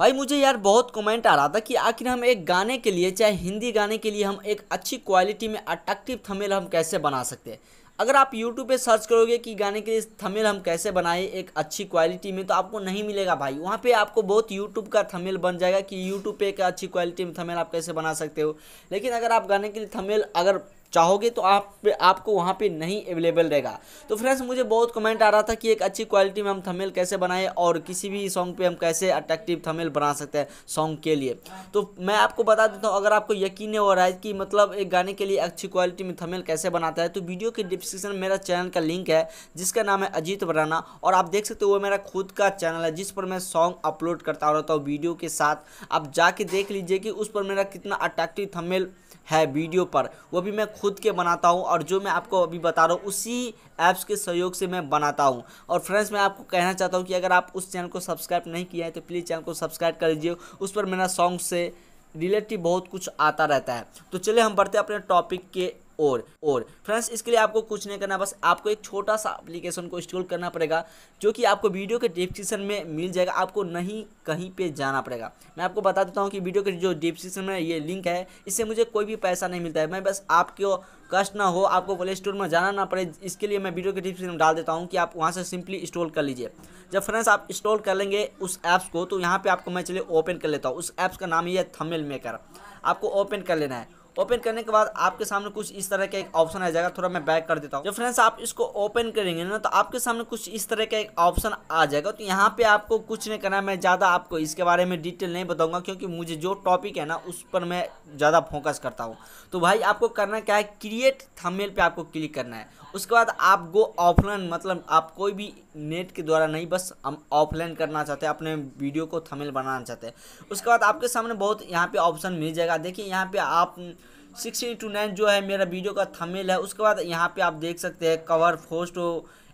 भाई मुझे यार बहुत कमेंट आ रहा था कि आखिर हम एक गाने के लिए चाहे हिंदी गाने के लिए हम एक अच्छी क्वालिटी में अट्रैक्टिव थमेल हम कैसे बना सकते हैं अगर आप YouTube पे सर्च करोगे कि गाने के लिए थमेल हम कैसे बनाएं एक अच्छी क्वालिटी में तो आपको नहीं मिलेगा भाई वहाँ पे आपको बहुत YouTube का थमेल बन जाएगा कि YouTube पे एक अच्छी क्वालिटी में थमेल आप कैसे बना सकते हो लेकिन अगर आप गाने के लिए थमेल अगर चाहोगे तो आप पे आपको वहाँ पे नहीं अवेलेबल रहेगा तो फ्रेंड्स मुझे बहुत कमेंट आ रहा था कि एक अच्छी क्वालिटी में हम थमेल कैसे बनाएं और किसी भी सॉन्ग पे हम कैसे अट्रैक्टिव थमेल बना सकते हैं सॉन्ग के लिए तो मैं आपको बता देता हूँ अगर आपको यकीन हो रहा है कि मतलब एक गाने के लिए अच्छी क्वालिटी में थमेल कैसे बनाता है तो वीडियो के डिस्क्रिप्शन मेरा चैनल का लिंक है जिसका नाम है अजीत बराना और आप देख सकते हो वो मेरा खुद का चैनल है जिस पर मैं सॉन्ग अपलोड करता रहता हूँ वीडियो के साथ आप जाके देख लीजिए कि उस पर मेरा कितना अट्रैक्टिव थमेल है वीडियो पर वो भी मैं खुद के बनाता हूँ और जो मैं आपको अभी बता रहा हूँ उसी ऐप्स के सहयोग से मैं बनाता हूँ और फ्रेंड्स मैं आपको कहना चाहता हूँ कि अगर आप उस चैनल को सब्सक्राइब नहीं किया है तो प्लीज़ चैनल को सब्सक्राइब कर लीजिए उस पर मेरा सॉन्ग से रिलेटिव बहुत कुछ आता रहता है तो चलिए हम बढ़ते अपने टॉपिक के और और फ्रेंड्स इसके लिए आपको कुछ नहीं करना बस आपको एक छोटा सा एप्लीकेशन को इंस्टॉल करना पड़ेगा जो कि आपको वीडियो के डिस्क्रिप्शन में मिल जाएगा आपको नहीं कहीं पे जाना पड़ेगा मैं आपको बता देता हूँ कि वीडियो के जो डिस्क्रिप्शन में ये लिंक है इससे मुझे कोई भी पैसा नहीं मिलता है मैं बस आपको कष्ट ना हो आपको प्ले स्टोर में जाना ना पड़े इसके लिए मैं वीडियो के डिस्क्रिप्शन में डाल देता हूँ कि आप वहाँ से सिंपली इंस्टॉल कर लीजिए जब फ्रेंड्स आप इंस्टॉल कर लेंगे उस ऐप्स को तो यहाँ पर आपको मैं चलिए ओपन कर लेता हूँ उस ऐप्स का नाम ही है थमेल मेकर आपको ओपन कर लेना है ओपन करने के बाद आपके सामने कुछ इस तरह का एक ऑप्शन आ जाएगा थोड़ा मैं बैक कर देता हूँ जब फ्रेंड्स आप इसको ओपन करेंगे ना तो आपके सामने कुछ इस तरह का एक ऑप्शन आ जाएगा तो यहाँ पे आपको कुछ नहीं करना मैं ज़्यादा आपको इसके बारे में डिटेल नहीं बताऊंगा क्योंकि मुझे जो टॉपिक है ना उस पर मैं ज़्यादा फोकस करता हूँ तो भाई आपको करना क्या है क्रिएट थमेल पे आपको क्लिक करना है उसके बाद आप गो ऑफलाइन मतलब आप कोई भी नेट के द्वारा नहीं बस हम ऑफलाइन करना चाहते हैं अपने वीडियो को थमेल बनाना चाहते हैं उसके बाद आपके सामने बहुत यहाँ पे ऑप्शन मिल जाएगा देखिए यहाँ पे आप सिक्सटी टू नाइन जो है मेरा वीडियो का थमेल है उसके बाद यहाँ पे आप देख सकते हैं कवर फोस्ट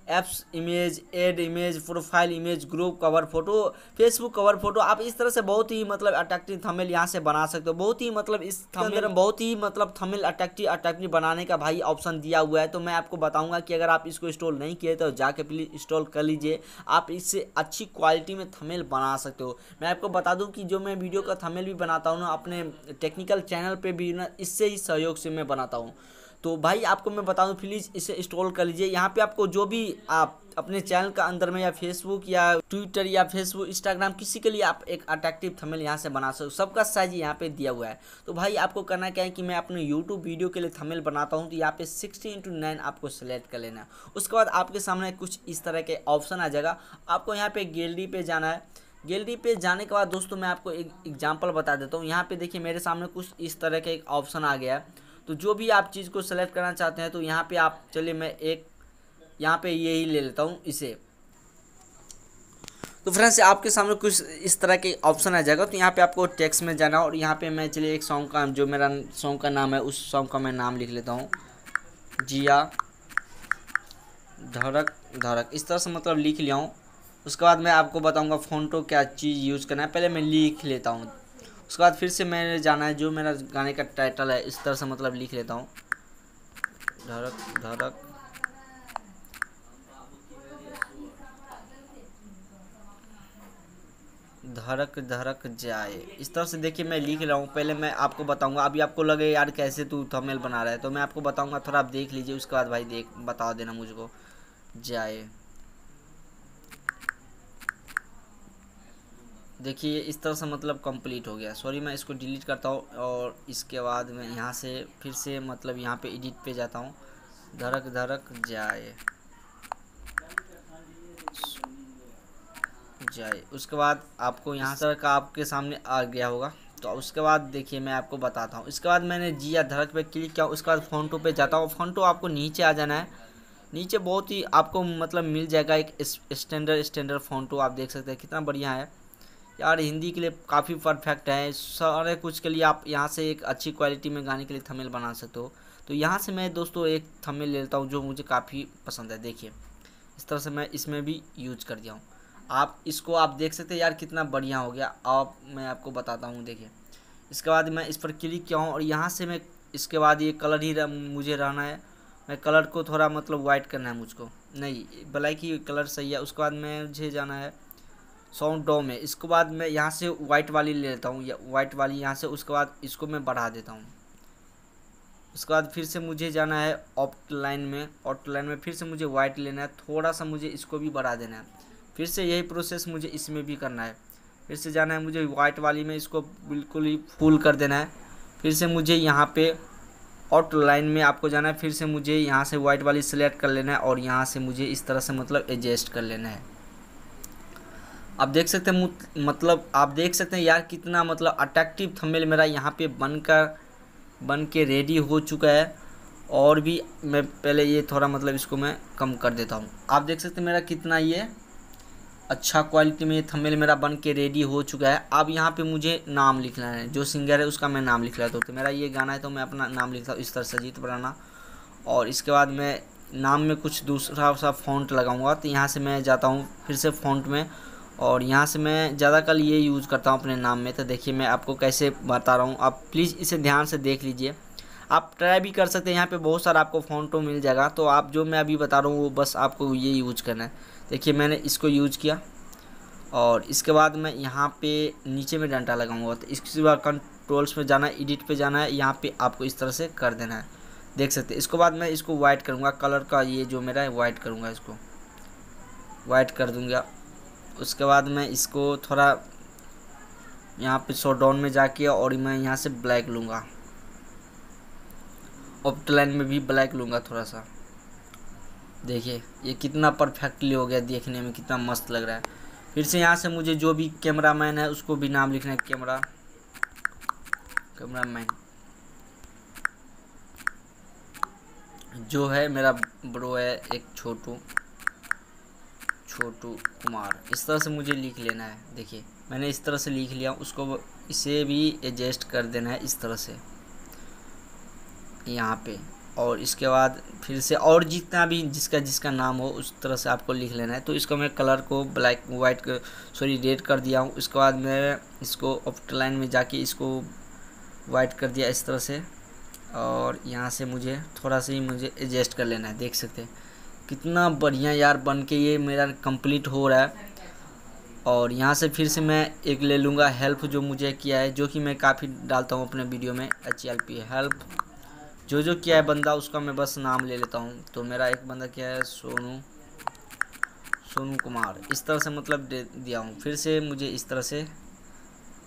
apps image add image profile image group cover photo Facebook cover photo आप इस तरह से बहुत ही मतलब अट्रैक्टिव थमेल यहाँ से बना सकते हो बहुत ही मतलब इस थमेल बहुत ही मतलब थमेल अट्रैक्टिव अट्रैक्टिव बनाने का भाई ऑप्शन दिया हुआ है तो मैं आपको बताऊंगा कि अगर आप इसको इंस्टॉल नहीं किए तो जाके प्लीज इंस्टॉल कर लीजिए आप इससे अच्छी क्वालिटी में थमेल बना सकते हो मैं आपको बता दूँ कि जो मैं वीडियो का थमेल भी बनाता हूँ ना अपने टेक्निकल चैनल पर भी ना इससे ही सहयोग से मैं बनाता हूँ तो भाई आपको मैं बता दूँ प्लीज़ इसे इंस्टॉल कर लीजिए यहाँ पे आपको जो भी आप अपने चैनल का अंदर में या फेसबुक या ट्विटर या फेसबुक इंस्टाग्राम किसी के लिए आप एक अट्रैक्टिव थंबनेल यहाँ से बना सकते हो सबका साइज यहाँ पे दिया हुआ है तो भाई आपको करना क्या है कि मैं अपने यूट्यूब वीडियो के लिए थंबनेल बनाता हूँ तो यहाँ पे सिक्सटी इंटू नाइन आपको सेलेक्ट कर लेना है उसके बाद आपके सामने कुछ इस तरह के ऑप्शन आ जाएगा आपको यहाँ पे गैलरी पर जाना है गैलरी पे जाने के बाद दोस्तों मैं आपको एक एग्जाम्पल बता देता हूँ यहाँ पे देखिए मेरे सामने कुछ इस तरह के एक ऑप्शन आ गया है तो जो भी आप चीज़ को सेलेक्ट करना चाहते हैं तो यहाँ पे आप चलिए मैं एक यहाँ पे ही ले लेता हूँ इसे तो फ्रेंड्स आपके सामने कुछ इस तरह के ऑप्शन आ जाएगा तो यहाँ पे आपको टेक्स में जाना और यहाँ पे मैं चलिए एक सॉन्ग का जो मेरा सॉन्ग का नाम है उस सॉन्ग का मैं नाम लिख लेता हूँ जिया धड़क धड़क इस तरह से मतलब लिख लिया हूँ उसके बाद मैं आपको बताऊँगा फ़ोन टो क्या चीज़ यूज़ करना है पहले मैं लिख लेता हूँ उसके बाद फिर से मैंने जाना है जो मेरा गाने का टाइटल है इस तरह से मतलब लिख लेता हूँ धड़क धड़क धड़क धड़क जाए इस तरह से देखिए मैं लिख रहा हूँ पहले मैं आपको बताऊंगा अभी आपको लगे यार कैसे तू थमेल बना रहा है तो मैं आपको बताऊंगा थोड़ा आप देख लीजिए उसके बाद भाई देख बता देना मुझको जाए देखिए इस तरह से मतलब कंप्लीट हो गया सॉरी मैं इसको डिलीट करता हूँ और इसके बाद मैं यहाँ से फिर से मतलब यहाँ पे एडिट पे जाता हूँ धड़क धड़क जाए जाए उसके बाद आपको यहाँ से का आपके सामने आ गया होगा तो उसके बाद देखिए मैं आपको बताता हूँ इसके बाद मैंने जिया धड़क पे क्लिक किया उसके बाद फोनटो पे जाता हूँ फोनटो आपको नीचे आ जाना है नीचे बहुत ही आपको मतलब मिल जाएगा एक स्टैंडर्ड स्टैंडर्ड फोनटो आप देख सकते हैं कितना बढ़िया है यार हिंदी के लिए काफ़ी परफेक्ट है सारे कुछ के लिए आप यहाँ से एक अच्छी क्वालिटी में गाने के लिए थमेल बना सकते हो तो यहाँ से मैं दोस्तों एक थमेल ले लेता हूँ जो मुझे काफ़ी पसंद है देखिए इस तरह से मैं इसमें भी यूज कर दिया हूँ आप इसको आप देख सकते हैं यार कितना बढ़िया हो गया आप मैं आपको बताता हूँ देखिए इसके बाद मैं इस पर क्लिक किया हूँ और यहाँ से मैं इसके बाद ये कलर ही रह, मुझे रहना है मैं कलर को थोड़ा मतलब वाइट करना है मुझको नहीं ब्लैक ही कलर सही है उसके बाद मैं मुझे जाना है सौ डो में इसके बाद मैं यहाँ से वाइट वाली ले लेता हूँ वाइट वाली यहाँ से उसके बाद इसको मैं बढ़ा देता हूँ उसके बाद फिर से मुझे जाना है ऑप्ट लाइन में ऑप्ट लाइन में फिर से मुझे वाइट लेना है थोड़ा सा मुझे इसको भी बढ़ा देना है फिर से यही प्रोसेस मुझे इसमें भी करना है फिर से जाना है मुझे वाइट वाली में इसको बिल्कुल ही फुल कर देना है फिर से मुझे यहाँ पे आउट लाइन में आपको जाना है फिर से मुझे यहाँ से वाइट वाली सिलेक्ट कर लेना है और यहाँ से मुझे इस तरह से मतलब एडजस्ट कर लेना है आप देख सकते हैं मतलब आप देख सकते हैं यार कितना मतलब अट्रैक्टिव थंबनेल मेरा यहाँ पे बनकर बन के रेडी हो चुका है और भी मैं पहले ये थोड़ा मतलब इसको मैं कम कर देता हूँ आप देख सकते हैं मेरा कितना ये अच्छा क्वालिटी में ये थंबनेल मेरा बन के रेडी हो चुका है अब यहाँ पे मुझे नाम लिखना है जो सिंगर है उसका मैं नाम लिख लेता हूँ तो मेरा ये गाना है तो मैं अपना नाम लिखता हूँ इस तरह सजीत बराना और इसके बाद मैं नाम में कुछ दूसरा सा फॉन्ट लगाऊंगा तो यहाँ से मैं जाता हूँ फिर से फॉन्ट में और यहाँ से मैं ज़्यादा कल ये यूज़ करता हूँ अपने नाम में तो देखिए मैं आपको कैसे बता रहा हूँ आप प्लीज़ इसे ध्यान से देख लीजिए आप ट्राई भी कर सकते हैं यहाँ पे बहुत सारा आपको फॉन्टो तो मिल जाएगा तो आप जो मैं अभी बता रहा हूँ वो बस आपको ये यूज करना है देखिए मैंने इसको यूज किया और इसके बाद मैं यहाँ पे नीचे में डंटा लगाऊंगा तो इसके बाद कंट्रोल्स में जाना है एडिट पे जाना है यहाँ पे आपको इस तरह से कर देना है देख सकते हैं इसके बाद मैं इसको वाइट करूँगा कलर का ये जो मेरा है वाइट करूँगा इसको वाइट कर दूँगा उसके बाद मैं इसको थोड़ा यहाँ पे शो डाउन में जाके और मैं यहाँ से ब्लैक लूँगा ऑप्टलाइन में भी ब्लैक लूँगा थोड़ा सा देखिए ये कितना परफेक्टली हो गया देखने में कितना मस्त लग रहा है फिर से यहाँ से मुझे जो भी कैमरा मैन है उसको भी नाम लिखना है कैमरा कैमरा मैन जो है मेरा ब्रो है एक छोटू छोटू कुमार इस तरह से मुझे लिख लेना है देखिए मैंने इस तरह से लिख लिया उसको इसे भी एडजस्ट कर देना है इस तरह से यहाँ पे और इसके बाद फिर से और जितना भी जिसका जिसका नाम हो उस तरह से आपको लिख लेना है तो इसको मैं कलर को ब्लैक वाइट सॉरी रेड कर दिया हूँ उसके बाद मैं इसको ऑप्टलाइन में जाके इसको वाइट कर दिया इस तरह से और यहाँ से मुझे थोड़ा सा ही मुझे एडजस्ट कर लेना है देख सकते हैं कितना बढ़िया यार बन के ये मेरा कंप्लीट हो रहा है और यहाँ से फिर से मैं एक ले लूँगा हेल्प जो मुझे किया है जो कि मैं काफ़ी डालता हूँ अपने वीडियो में एच एल पी हेल्प जो जो किया है बंदा उसका मैं बस नाम ले लेता हूँ तो मेरा एक बंदा क्या है सोनू सोनू कुमार इस तरह से मतलब दे दिया हूँ फिर से मुझे इस तरह से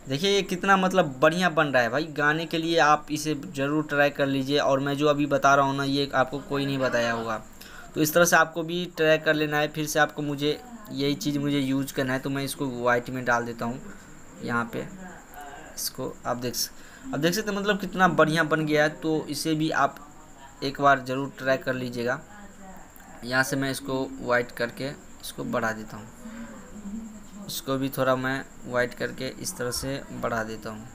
देखिए ये कितना मतलब बढ़िया बन रहा है भाई गाने के लिए आप इसे ज़रूर ट्राई कर लीजिए और मैं जो अभी बता रहा हूँ ना ये आपको कोई नहीं बताया होगा तो इस तरह से आपको भी ट्राई कर लेना है फिर से आपको मुझे यही चीज़ मुझे यूज करना है तो मैं इसको वाइट में डाल देता हूँ यहाँ पे इसको आप देख अब देख सकते मतलब कितना बढ़िया बन गया है तो इसे भी आप एक बार ज़रूर ट्राई कर लीजिएगा यहाँ से मैं इसको वाइट करके इसको बढ़ा देता हूँ इसको भी थोड़ा मैं वाइट करके इस तरह से बढ़ा देता हूँ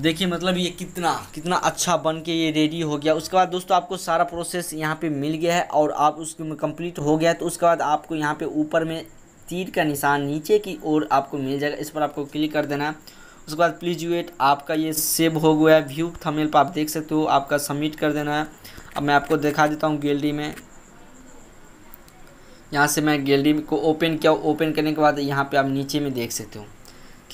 देखिए मतलब ये कितना कितना अच्छा बन के ये रेडी हो गया उसके बाद दोस्तों आपको सारा प्रोसेस यहाँ पे मिल गया है और आप उसमें कंप्लीट हो गया तो उसके बाद आपको यहाँ पे ऊपर में तीर का निशान नीचे की ओर आपको मिल जाएगा इस पर आपको क्लिक कर देना है उसके बाद प्लीज वेट आपका ये सेव हो गया है व्यू थमेल पर आप देख सकते हो आपका सबमिट कर देना है अब मैं आपको दिखा देता हूँ गैलरी में यहाँ से मैं गैलरी को ओपन किया ओपन करने के बाद यहाँ पर आप नीचे में देख सकते हो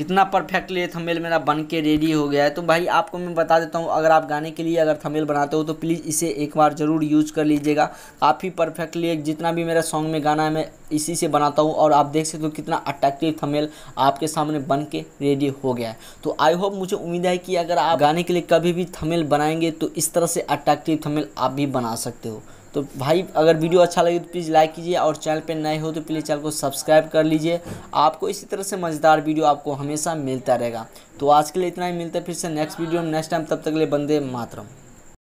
कितना परफेक्टली थमेल मेरा बन के रेडी हो गया है तो भाई आपको मैं बता देता हूँ अगर आप गाने के लिए अगर थमेल बनाते हो तो प्लीज़ इसे एक बार ज़रूर यूज़ कर लीजिएगा काफ़ी परफेक्टली जितना भी मेरा सॉन्ग में गाना है मैं इसी से बनाता हूँ और आप देख सकते हो कितना अट्रैक्टिव थमेल आपके सामने बन के रेडी हो गया है तो आई होप मुझे उम्मीद है कि अगर आप गाने के लिए कभी भी थमेल बनाएंगे तो इस तरह से अट्रैक्टिव थमेल आप भी बना सकते हो तो भाई अगर वीडियो अच्छा लगे तो प्लीज़ लाइक कीजिए और चैनल पर नए हो तो प्लीज़ चैनल को सब्सक्राइब कर लीजिए आपको इसी तरह से मज़ेदार वीडियो आपको हमेशा मिलता रहेगा तो आज के लिए इतना ही मिलता है फिर से नेक्स्ट वीडियो में नेक्स्ट टाइम तब तक ले बंदे मातरम